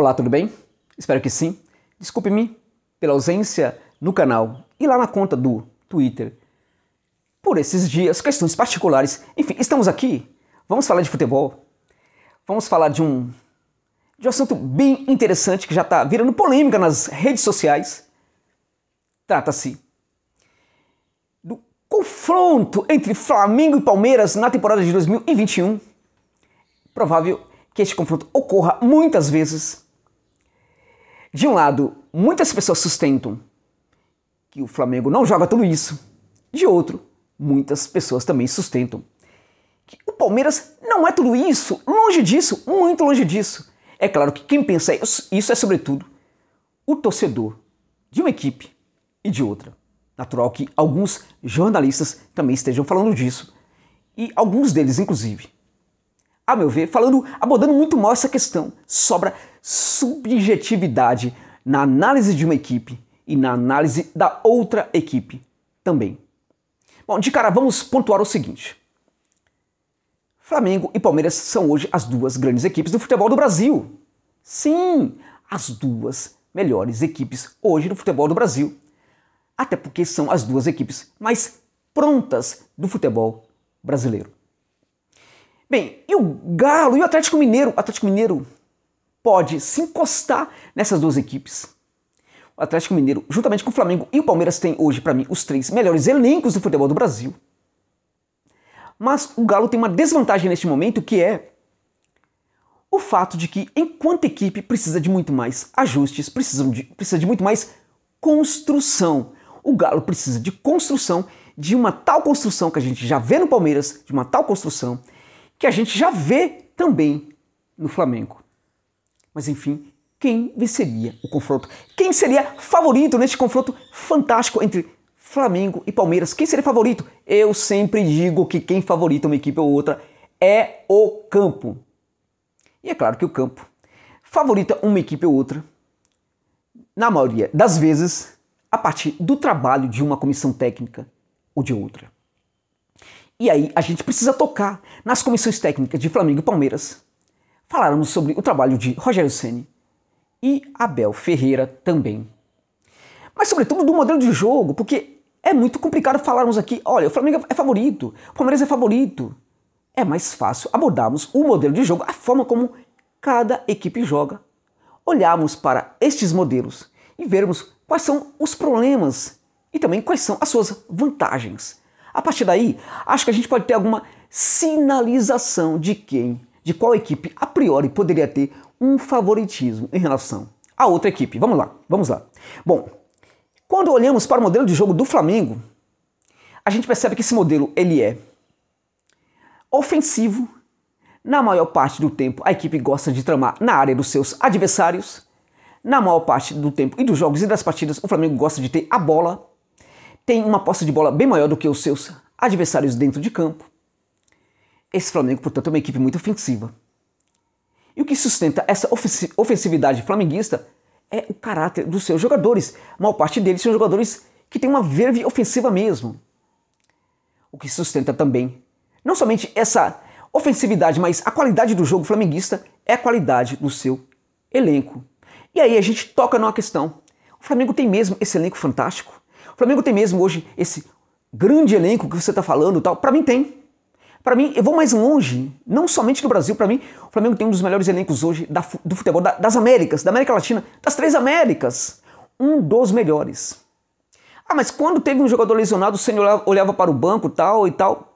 Olá, tudo bem? Espero que sim. Desculpe-me pela ausência no canal e lá na conta do Twitter por esses dias, questões particulares. Enfim, estamos aqui. Vamos falar de futebol. Vamos falar de um de um assunto bem interessante que já está virando polêmica nas redes sociais. Trata-se do confronto entre Flamengo e Palmeiras na temporada de 2021. Provável que este confronto ocorra muitas vezes de um lado, muitas pessoas sustentam que o Flamengo não joga tudo isso. De outro, muitas pessoas também sustentam que o Palmeiras não é tudo isso, longe disso, muito longe disso. É claro que quem pensa isso é, sobretudo, o torcedor de uma equipe e de outra. Natural que alguns jornalistas também estejam falando disso, e alguns deles, inclusive, a meu ver, falando, abordando muito mal essa questão. Sobra subjetividade na análise de uma equipe e na análise da outra equipe também. Bom, de cara, vamos pontuar o seguinte. Flamengo e Palmeiras são hoje as duas grandes equipes do futebol do Brasil. Sim, as duas melhores equipes hoje no futebol do Brasil. Até porque são as duas equipes mais prontas do futebol brasileiro. Bem, e o Galo e o Atlético Mineiro? O Atlético Mineiro pode se encostar nessas duas equipes. O Atlético Mineiro, juntamente com o Flamengo e o Palmeiras, tem hoje, para mim, os três melhores elencos do futebol do Brasil. Mas o Galo tem uma desvantagem neste momento que é o fato de que, enquanto equipe, precisa de muito mais ajustes, precisa de, precisa de muito mais construção. O Galo precisa de construção, de uma tal construção que a gente já vê no Palmeiras, de uma tal construção que a gente já vê também no Flamengo. Mas enfim, quem venceria o confronto? Quem seria favorito neste confronto fantástico entre Flamengo e Palmeiras? Quem seria favorito? Eu sempre digo que quem favorita uma equipe ou outra é o campo. E é claro que o campo favorita uma equipe ou outra, na maioria das vezes, a partir do trabalho de uma comissão técnica ou de outra. E aí a gente precisa tocar nas comissões técnicas de Flamengo e Palmeiras. Falarmos sobre o trabalho de Rogério Ceni e Abel Ferreira também. Mas sobretudo do modelo de jogo, porque é muito complicado falarmos aqui, olha, o Flamengo é favorito, o Palmeiras é favorito. É mais fácil abordarmos o modelo de jogo, a forma como cada equipe joga. Olharmos para estes modelos e vermos quais são os problemas e também quais são as suas vantagens a partir daí, acho que a gente pode ter alguma sinalização de quem, de qual equipe a priori poderia ter um favoritismo em relação à outra equipe. Vamos lá, vamos lá. Bom, quando olhamos para o modelo de jogo do Flamengo, a gente percebe que esse modelo ele é ofensivo. Na maior parte do tempo, a equipe gosta de tramar na área dos seus adversários. Na maior parte do tempo e dos jogos e das partidas, o Flamengo gosta de ter a bola tem uma posse de bola bem maior do que os seus adversários dentro de campo. Esse Flamengo, portanto, é uma equipe muito ofensiva. E o que sustenta essa ofensividade flamenguista é o caráter dos seus jogadores. A maior parte deles são jogadores que têm uma verve ofensiva mesmo. O que sustenta também, não somente essa ofensividade, mas a qualidade do jogo flamenguista é a qualidade do seu elenco. E aí a gente toca numa questão. O Flamengo tem mesmo esse elenco fantástico? Flamengo tem mesmo hoje esse grande elenco que você está falando tal? Para mim tem. Para mim, eu vou mais longe, não somente no Brasil, para mim, o Flamengo tem um dos melhores elencos hoje da, do futebol da, das Américas, da América Latina, das três Américas. Um dos melhores. Ah, mas quando teve um jogador lesionado, o Senhor olhava, olhava para o banco tal e tal.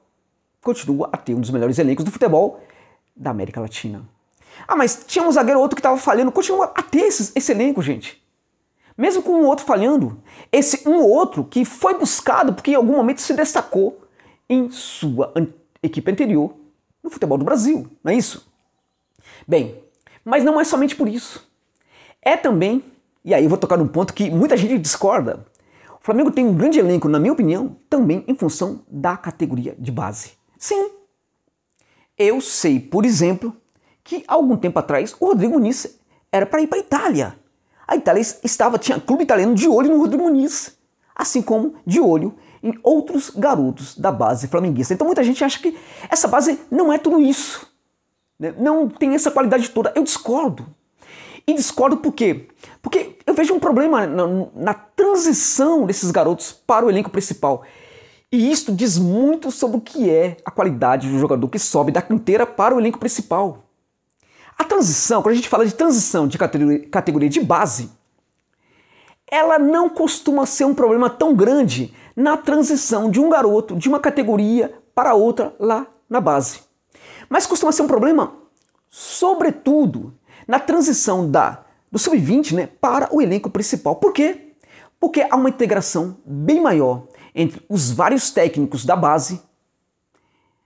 Continua a ter um dos melhores elencos do futebol da América Latina. Ah, mas tinha um zagueiro outro que estava falhando. Continua a ter esse, esse elenco, gente. Mesmo com o outro falhando, esse um ou outro que foi buscado porque em algum momento se destacou em sua an equipe anterior no futebol do Brasil, não é isso? Bem, mas não é somente por isso. É também, e aí eu vou tocar num ponto que muita gente discorda. O Flamengo tem um grande elenco, na minha opinião, também em função da categoria de base. Sim. Eu sei, por exemplo, que algum tempo atrás o Rodrigo Nice era para ir para a Itália. A Itália estava, tinha clube italiano de olho no Rodrigo Muniz, assim como de olho em outros garotos da base flamenguista. Então muita gente acha que essa base não é tudo isso, né? não tem essa qualidade toda. Eu discordo. E discordo por quê? Porque eu vejo um problema na, na transição desses garotos para o elenco principal. E isto diz muito sobre o que é a qualidade do jogador que sobe da canteira para o elenco principal. A transição, quando a gente fala de transição de categoria, de base, ela não costuma ser um problema tão grande na transição de um garoto de uma categoria para outra lá na base. Mas costuma ser um problema, sobretudo, na transição da do sub-20 né, para o elenco principal. Por quê? Porque há uma integração bem maior entre os vários técnicos da base,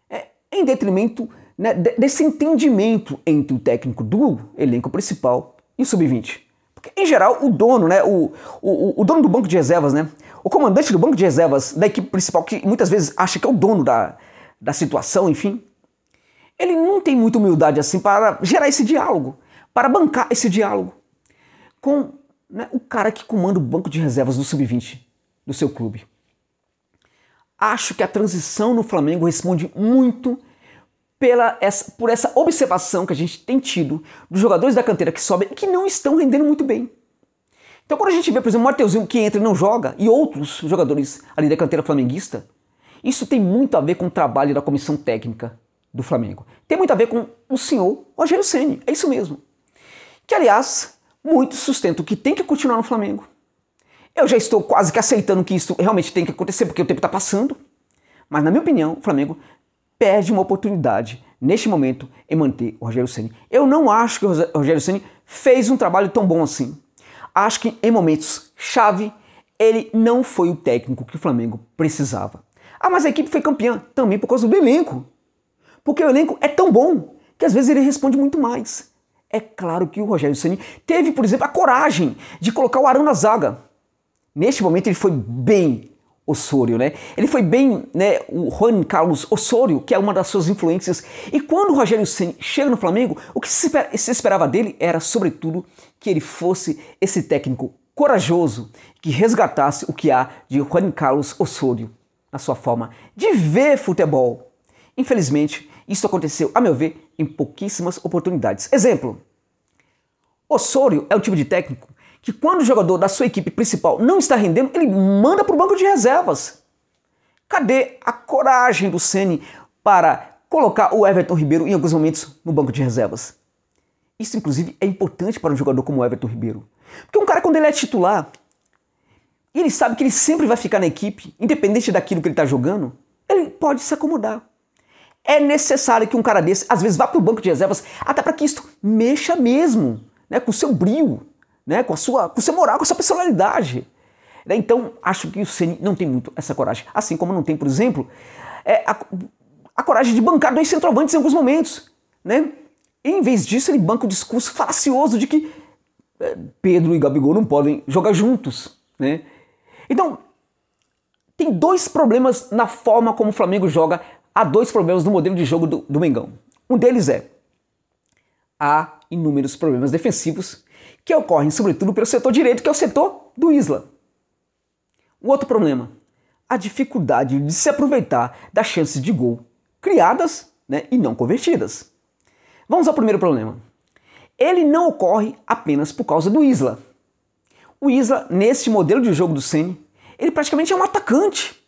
é, em detrimento né, desse entendimento entre o técnico do elenco principal e o sub-20. Porque, em geral, o dono, né, o, o, o, dono do banco de reservas, né, o comandante do banco de reservas da equipe principal, que muitas vezes acha que é o dono da, da situação, enfim, ele não tem muita humildade assim para gerar esse diálogo, para bancar esse diálogo com né, o cara que comanda o banco de reservas do sub-20 do seu clube. Acho que a transição no Flamengo responde muito pela essa, por essa observação que a gente tem tido dos jogadores da canteira que sobem e que não estão rendendo muito bem. Então, quando a gente vê, por exemplo, o Mateuzinho que entra e não joga, e outros jogadores ali da canteira flamenguista, isso tem muito a ver com o trabalho da comissão técnica do Flamengo. Tem muito a ver com o senhor Rogério Ceni, é isso mesmo. Que, aliás, muitos sustentam que tem que continuar no Flamengo. Eu já estou quase que aceitando que isso realmente tem que acontecer, porque o tempo está passando. Mas, na minha opinião, o Flamengo perde uma oportunidade neste momento em manter o Rogério Ceni. Eu não acho que o Rogério Ceni fez um trabalho tão bom assim. Acho que em momentos chave ele não foi o técnico que o Flamengo precisava. Ah, mas a equipe foi campeã também por causa do elenco. Porque o elenco é tão bom que às vezes ele responde muito mais. É claro que o Rogério Ceni teve, por exemplo, a coragem de colocar o Arão na zaga. Neste momento ele foi bem Osório, né? Ele foi bem, né, o Juan Carlos Osório, que é uma das suas influências. E quando o Rogério Ceni chega no Flamengo, o que se esperava dele era, sobretudo, que ele fosse esse técnico corajoso que resgatasse o que há de Juan Carlos Osório na sua forma de ver futebol. Infelizmente, isso aconteceu, a meu ver, em pouquíssimas oportunidades. Exemplo: Osório é o tipo de técnico que quando o jogador da sua equipe principal não está rendendo, ele manda para o banco de reservas. Cadê a coragem do Ceni para colocar o Everton Ribeiro em alguns momentos no banco de reservas? Isso, inclusive, é importante para um jogador como o Everton Ribeiro. Porque um cara, quando ele é titular, ele sabe que ele sempre vai ficar na equipe, independente daquilo que ele está jogando, ele pode se acomodar. É necessário que um cara desse, às vezes, vá para o banco de reservas, até para que isto mexa mesmo, né, com o seu brilho né? com a sua, com seu moral, com a sua personalidade. Né? Então, acho que o Ceni não tem muito essa coragem. Assim como não tem, por exemplo, é, a, a, coragem de bancar dois centroavantes em alguns momentos. Né? em vez disso, ele banca o discurso falacioso de que é, Pedro e Gabigol não podem jogar juntos. Né? Então, tem dois problemas na forma como o Flamengo joga, há dois problemas no modelo de jogo do, do Mengão. Um deles é há inúmeros problemas defensivos que ocorrem sobretudo pelo setor direito, que é o setor do ISLA. Um outro problema, a dificuldade de se aproveitar das chances de gol criadas né, e não convertidas. Vamos ao primeiro problema. Ele não ocorre apenas por causa do Isla. O Isla, nesse modelo de jogo do Ceni, ele praticamente é um atacante.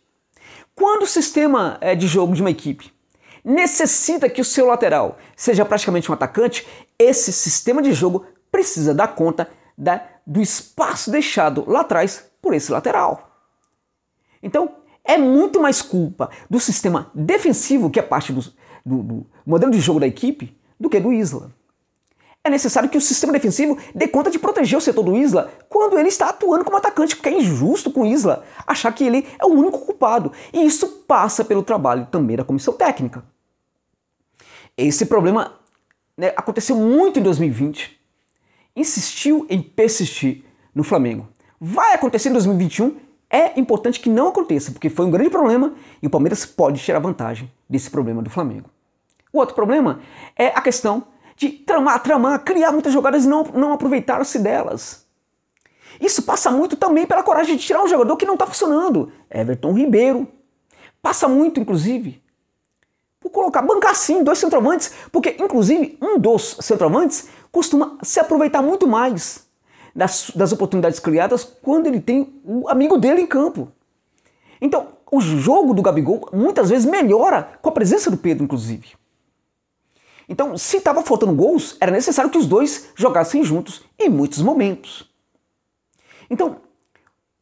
Quando o sistema é, de jogo de uma equipe necessita que o seu lateral seja praticamente um atacante, esse sistema de jogo precisa dar conta da, do espaço deixado lá atrás por esse lateral. Então, é muito mais culpa do sistema defensivo, que é parte do, do, do modelo de jogo da equipe, do que do Isla. É necessário que o sistema defensivo dê conta de proteger o setor do Isla quando ele está atuando como atacante, porque é injusto com o Isla achar que ele é o único culpado. E isso passa pelo trabalho também da comissão técnica. Esse problema né, aconteceu muito em 2020 insistiu em persistir no Flamengo. Vai acontecer em 2021, é importante que não aconteça, porque foi um grande problema e o Palmeiras pode tirar vantagem desse problema do Flamengo. O outro problema é a questão de tramar, tramar, criar muitas jogadas e não, não aproveitaram-se delas. Isso passa muito também pela coragem de tirar um jogador que não está funcionando. Everton Ribeiro. Passa muito, inclusive, por colocar, bancar sim, dois centroavantes, porque, inclusive, um dos centroavantes costuma se aproveitar muito mais das, das oportunidades criadas quando ele tem o amigo dele em campo. Então, o jogo do Gabigol muitas vezes melhora com a presença do Pedro, inclusive. Então, se estava faltando gols, era necessário que os dois jogassem juntos em muitos momentos. Então,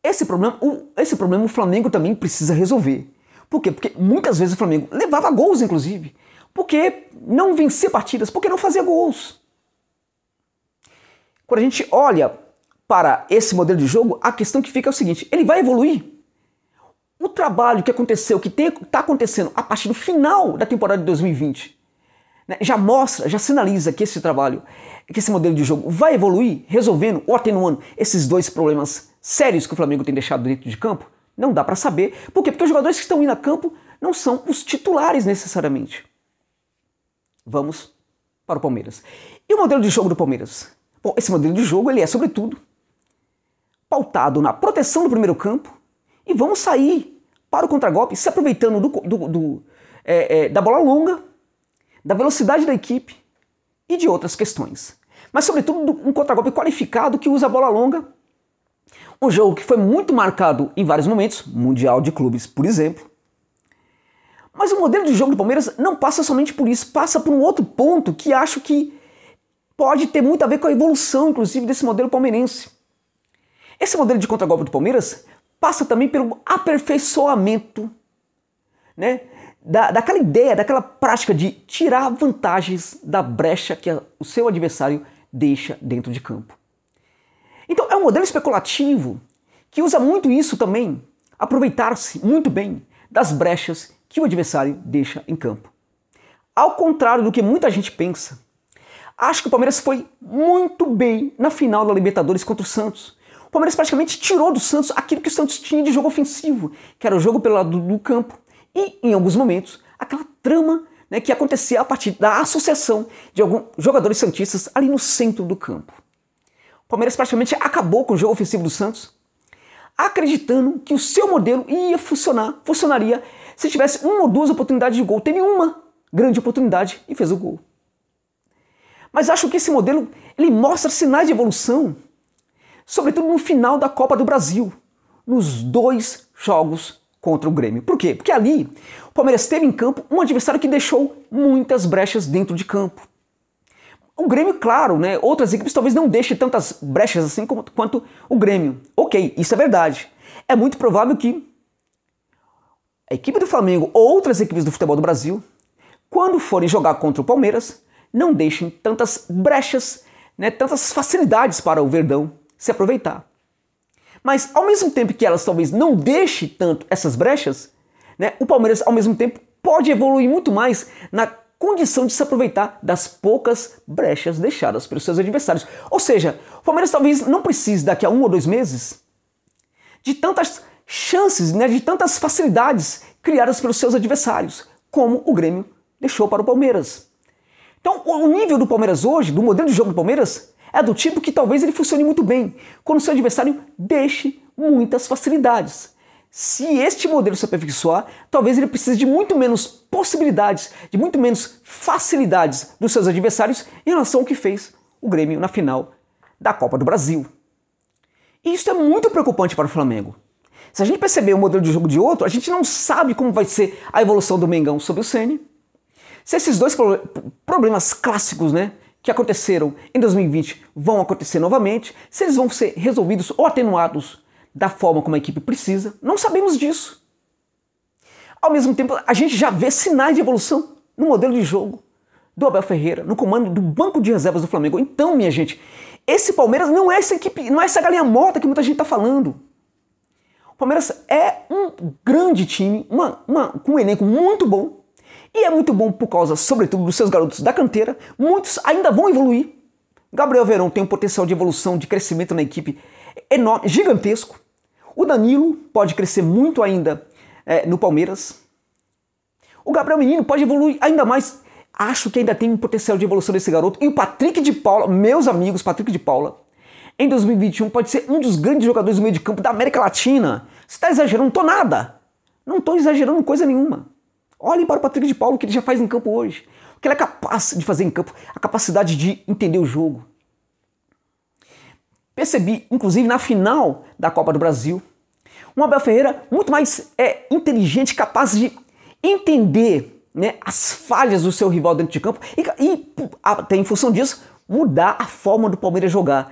esse problema, o, esse problema o Flamengo também precisa resolver. Por quê? Porque muitas vezes o Flamengo levava gols, inclusive. Porque não vencia partidas, porque não fazia gols. Quando a gente olha para esse modelo de jogo, a questão que fica é o seguinte: ele vai evoluir. O trabalho que aconteceu, que está acontecendo a partir do final da temporada de 2020, né, já mostra, já sinaliza que esse trabalho, que esse modelo de jogo vai evoluir, resolvendo ou atenuando esses dois problemas sérios que o Flamengo tem deixado dentro de campo. Não dá para saber. Por quê? Porque os jogadores que estão indo a campo não são os titulares necessariamente. Vamos para o Palmeiras. E o modelo de jogo do Palmeiras? Bom, esse modelo de jogo ele é, sobretudo, pautado na proteção do primeiro campo e vamos sair para o contragolpe, se aproveitando do, do, do, é, é, da bola longa, da velocidade da equipe e de outras questões. Mas, sobretudo, um contragolpe qualificado que usa a bola longa. Um jogo que foi muito marcado em vários momentos, Mundial de Clubes, por exemplo. Mas o modelo de jogo do Palmeiras não passa somente por isso, passa por um outro ponto que acho que pode ter muito a ver com a evolução, inclusive, desse modelo palmeirense. Esse modelo de contragolpe do Palmeiras passa também pelo aperfeiçoamento né, da, daquela ideia, daquela prática de tirar vantagens da brecha que a, o seu adversário deixa dentro de campo. Então, é um modelo especulativo que usa muito isso também, aproveitar-se muito bem das brechas que o adversário deixa em campo. Ao contrário do que muita gente pensa, Acho que o Palmeiras foi muito bem na final da Libertadores contra o Santos. O Palmeiras praticamente tirou do Santos aquilo que o Santos tinha de jogo ofensivo, que era o jogo pelo lado do campo. E, em alguns momentos, aquela trama né, que acontecia a partir da associação de alguns jogadores santistas ali no centro do campo. O Palmeiras praticamente acabou com o jogo ofensivo do Santos, acreditando que o seu modelo ia funcionar, funcionaria se tivesse uma ou duas oportunidades de gol. Teve uma grande oportunidade e fez o gol. Mas acho que esse modelo ele mostra sinais de evolução, sobretudo no final da Copa do Brasil, nos dois jogos contra o Grêmio. Por quê? Porque ali o Palmeiras teve em campo um adversário que deixou muitas brechas dentro de campo. O Grêmio, claro, né? Outras equipes talvez não deixem tantas brechas assim como, quanto o Grêmio. Ok, isso é verdade. É muito provável que a equipe do Flamengo ou outras equipes do futebol do Brasil, quando forem jogar contra o Palmeiras, não deixem tantas brechas, né, tantas facilidades para o Verdão se aproveitar. Mas ao mesmo tempo que elas talvez não deixem tanto essas brechas, né, o Palmeiras ao mesmo tempo pode evoluir muito mais na condição de se aproveitar das poucas brechas deixadas pelos seus adversários. Ou seja, o Palmeiras talvez não precise daqui a um ou dois meses de tantas chances, né, de tantas facilidades criadas pelos seus adversários, como o Grêmio deixou para o Palmeiras. Então, o nível do Palmeiras hoje, do modelo de jogo do Palmeiras, é do tipo que talvez ele funcione muito bem, quando seu adversário deixe muitas facilidades. Se este modelo se aperfeiçoar, talvez ele precise de muito menos possibilidades, de muito menos facilidades dos seus adversários em relação ao que fez o Grêmio na final da Copa do Brasil. E isso é muito preocupante para o Flamengo. Se a gente perceber o modelo de jogo de outro, a gente não sabe como vai ser a evolução do Mengão sobre o Ceni, se esses dois problemas clássicos, né, que aconteceram em 2020 vão acontecer novamente, se eles vão ser resolvidos ou atenuados da forma como a equipe precisa, não sabemos disso. Ao mesmo tempo, a gente já vê sinais de evolução no modelo de jogo do Abel Ferreira, no comando do banco de reservas do Flamengo. Então, minha gente, esse Palmeiras não é essa equipe, não é essa galinha morta que muita gente está falando. O Palmeiras é um grande time, uma, uma, com um elenco muito bom, e é muito bom por causa, sobretudo, dos seus garotos da canteira. Muitos ainda vão evoluir. Gabriel Verão tem um potencial de evolução, de crescimento na equipe enorme, gigantesco. O Danilo pode crescer muito ainda é, no Palmeiras. O Gabriel Menino pode evoluir ainda mais. Acho que ainda tem um potencial de evolução desse garoto. E o Patrick de Paula, meus amigos, Patrick de Paula, em 2021 pode ser um dos grandes jogadores do meio de campo da América Latina. Você está exagerando? Não tô nada. Não estou exagerando coisa nenhuma. Olhem para o Patrick de Paulo, o que ele já faz em campo hoje. O que ele é capaz de fazer em campo, a capacidade de entender o jogo. Percebi, inclusive, na final da Copa do Brasil, um Abel Ferreira muito mais é, inteligente, capaz de entender né, as falhas do seu rival dentro de campo e, e até em função disso, mudar a forma do Palmeiras jogar.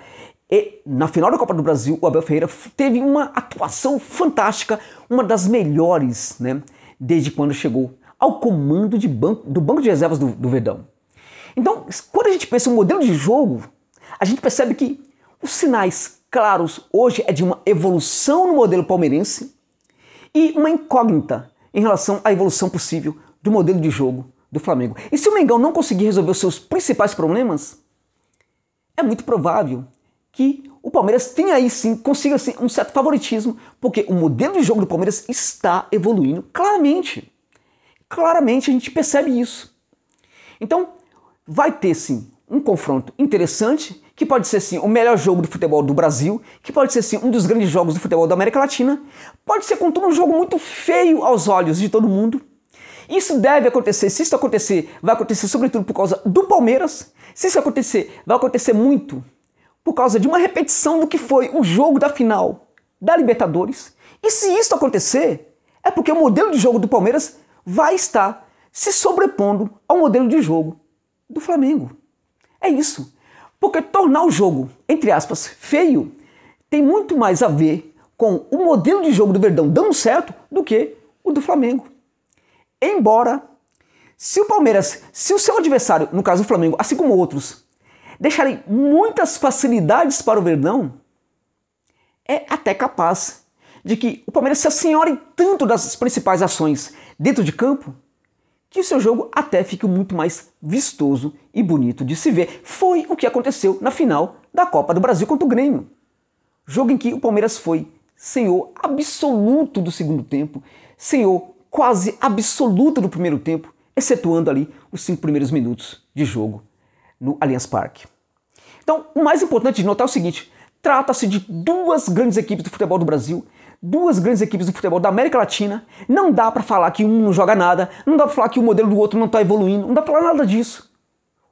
E na final da Copa do Brasil, o Abel Ferreira teve uma atuação fantástica, uma das melhores, né? desde quando chegou ao comando banco, do banco de reservas do, do Verdão. Então, quando a gente pensa no modelo de jogo, a gente percebe que os sinais claros hoje é de uma evolução no modelo palmeirense e uma incógnita em relação à evolução possível do modelo de jogo do Flamengo. E se o Mengão não conseguir resolver os seus principais problemas, é muito provável que o Palmeiras tem aí sim, consiga assim um certo favoritismo, porque o modelo de jogo do Palmeiras está evoluindo claramente. Claramente a gente percebe isso. Então, vai ter sim um confronto interessante, que pode ser sim o melhor jogo do futebol do Brasil, que pode ser sim um dos grandes jogos do futebol da América Latina, pode ser contudo um jogo muito feio aos olhos de todo mundo. Isso deve acontecer, se isso acontecer, vai acontecer sobretudo por causa do Palmeiras. Se isso acontecer, vai acontecer muito por causa de uma repetição do que foi o jogo da final da Libertadores. E se isso acontecer, é porque o modelo de jogo do Palmeiras vai estar se sobrepondo ao modelo de jogo do Flamengo. É isso. Porque tornar o jogo, entre aspas, feio, tem muito mais a ver com o modelo de jogo do Verdão dando certo do que o do Flamengo. Embora, se o Palmeiras, se o seu adversário, no caso o Flamengo, assim como outros, deixarem muitas facilidades para o Verdão, é até capaz de que o Palmeiras se assenhore tanto das principais ações dentro de campo que o seu jogo até fique muito mais vistoso e bonito de se ver. Foi o que aconteceu na final da Copa do Brasil contra o Grêmio. Jogo em que o Palmeiras foi senhor absoluto do segundo tempo, senhor quase absoluto do primeiro tempo, excetuando ali os cinco primeiros minutos de jogo no Allianz Parque. Então, o mais importante de notar é o seguinte: trata-se de duas grandes equipes do futebol do Brasil, duas grandes equipes do futebol da América Latina. Não dá para falar que um não joga nada, não dá para falar que o modelo do outro não está evoluindo, não dá para falar nada disso.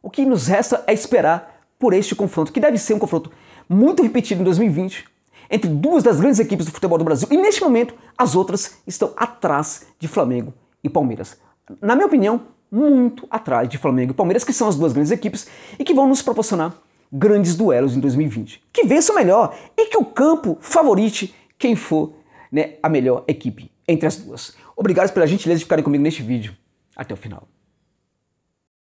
O que nos resta é esperar por este confronto, que deve ser um confronto muito repetido em 2020, entre duas das grandes equipes do futebol do Brasil. E neste momento, as outras estão atrás de Flamengo e Palmeiras. Na minha opinião, muito atrás de Flamengo e Palmeiras, que são as duas grandes equipes e que vão nos proporcionar grandes duelos em 2020. Que vença o melhor e que o campo favorite quem for né, a melhor equipe entre as duas. Obrigado pela gentileza de ficarem comigo neste vídeo. Até o final.